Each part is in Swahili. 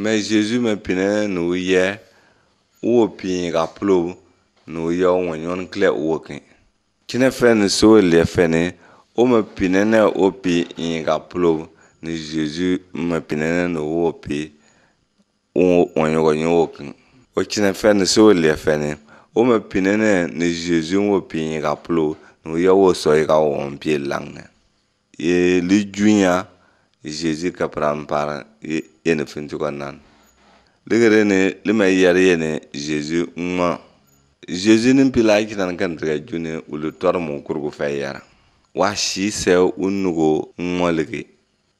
Mais Jésus me pine nu ye wo pi ka plo nu ye wo nyon kle wo kin. Kine fe ni so le fe ni o me pine ne o pi in ka plo ni Jésus me pine ne nu wo pi wo nyon nyon wo kin. O kine fe ni so le fe ni o me pine ne ni Jésus wo pi in ka plo nu ye wo so ye wo pi lang ne. Ye li junya Jésus ka parampara yene fintigo nan. Ligere ne lima yare yene Jésus ngwa. Jésus nin pila kitan kan tiga june ulu tormu kurgu fayara. Wa shi sew unugo ngwa ligi.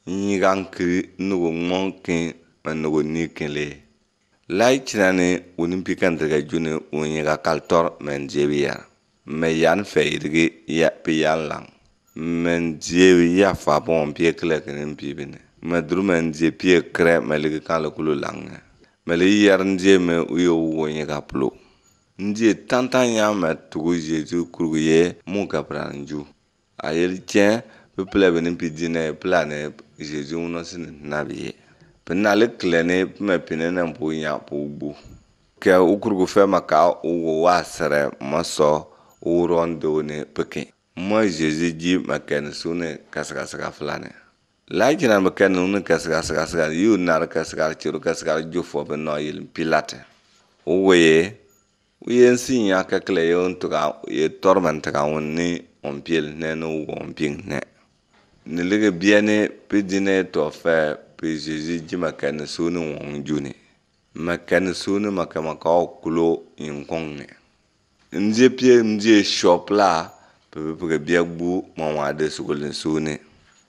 Nyigan kiri nugo ngwa kin manugo ni kinle. Lai kinane unin pikan tiga june unyiga kaltor men jebi yara. Me yan feyirigi ya piyan lang. men die ya fa bon pie kle ken pi bine me dru men die pie kre me le ka le kulu lang me le yar ndie me u yo wo nye ka plo ndie tantan ya me tugu je tu kuru ye mu ka pran ju a yel tien pe ple bene pi dine pla ne jesu no sin na bi pe na le kle ne me pine na mpo nya po bu ke ukuru fe ma ka u wo asere maso urondo ne pekin Moi, Jésus dit, ma kensune kaskasaka fulani. Lajinan ma kenunu kaskasaka, yu nar kaskar chiru kaskar jufo be no yil pilate. Uweye, uye nsi nya kakle ye untuka, ye torman taka unni ompil ne no ugo omping ne. Nilike biene pidine to fe, pi Jésus dit ma kensune wongjuni. Ma kensune ma kemaka okulo inkongne. Nje pie mje shop la, pepeke biakbu mawa ade sukolin sune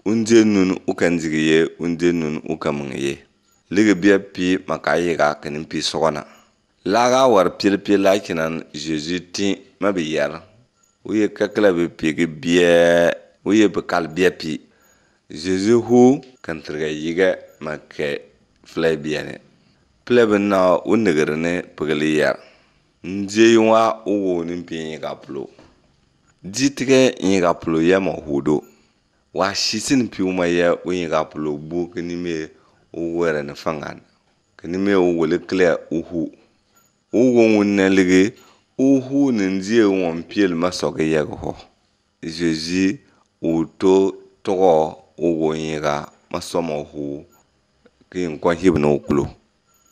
unje nun ukan jigi ye unje nun uka mung ye lege biya pi maka ye ka kenin pi sokona laga war pil pil la kinan jesu ti ma bi yar uye kakla bi pi ge biya uye bi kal biya pi jesu hu kantrga yiga ma ke fle biya ne ple bi na unne gerne pugali yar nje yuwa uwo nin pi yi ka pulo Ditirɛ yĩga polo yɛma hudo. Washishini piuma yɛ o yĩga polo buu kini mii o wɛra ni faŋa ni. Kini mii o woli kilɛ o hu. O wunwunnɛlige o huuni n-deei ŋun piɛlima sɔgi yɛgi hɔ. Zezi o ti tɔgɔ o wunyiga masɔma huu ki yini kɔ'ɔm hibini o kulo.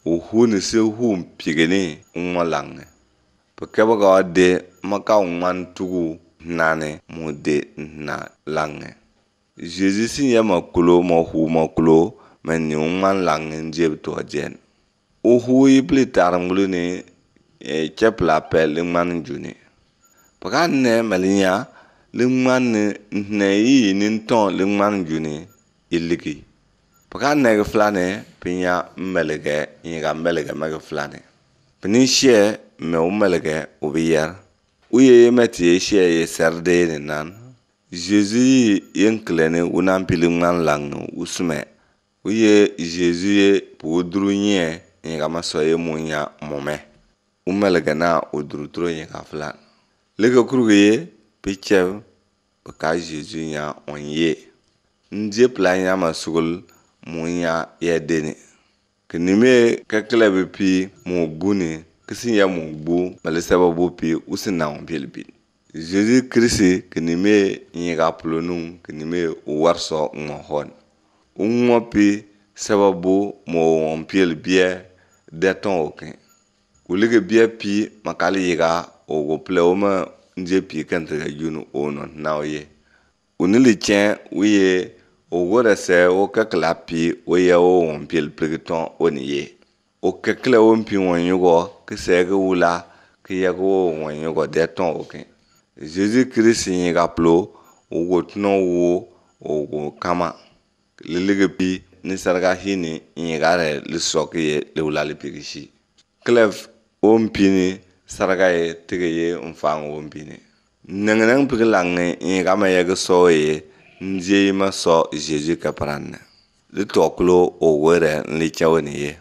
O huuni see huun pigini n-ŋma laŋi. Pikɛbega wa de ma ka tugu hnane mu de na lange. Jésus si nye me klo me hu me klo me ni ŋman lange ndie to jen. Uhu yi bli tarim glu ni e chepla pe le njuni. juni. Paka ne melinya le ŋman yi ni ton le ŋman juni iligi. Paka ne ge flane pinya mmelege nyiga mmelege me ge flane. Pini shie me umelege ubi yer. uye imetiyexiya ye serdeni nan. Jésus yi ye nkleni wuna pili ŋman laŋ usume uye Jésus ye puuduru duru nyɛga ma sɔ ye mu nya na o uduru turo nyɛga filan. Leke kurugu ye pichɛb bi ka Jésus nya on ye. Ndie pila nya ma sugul mu nya ye deni. Kinime kekele bi pi mu buni kisi ya mungbu malisaba bopi usi na umpil bin. Jésus Christ kinime nyiga pulonung kinime uwarso ngohon. Ungopi sababu mo umpil bie deton okin. Ulike bie pi makali yiga ogo ple oma nje pi kente ga yunu ono na oye. Unili chen uye ogo da se o kakla pi o umpil prigiton oni ye. Ou ke kle ou mpi wanyo go, ki se eke ou la, ki yek ou wanyo go deton ou ken. Jejou krisi nye kap lou, ou go tounou ou, ou go kama. Li li gepi, nye sarga hini, nye gare li sokye, li ou la li pikishi. Klev ou mpi ni, sargaye, tikeye, ou fang ou mpi ni. Nen neng pik langen, nye gama yek soye, nje yima so jejou ke pran. Li tok lou, ou were, nye tiaweneye.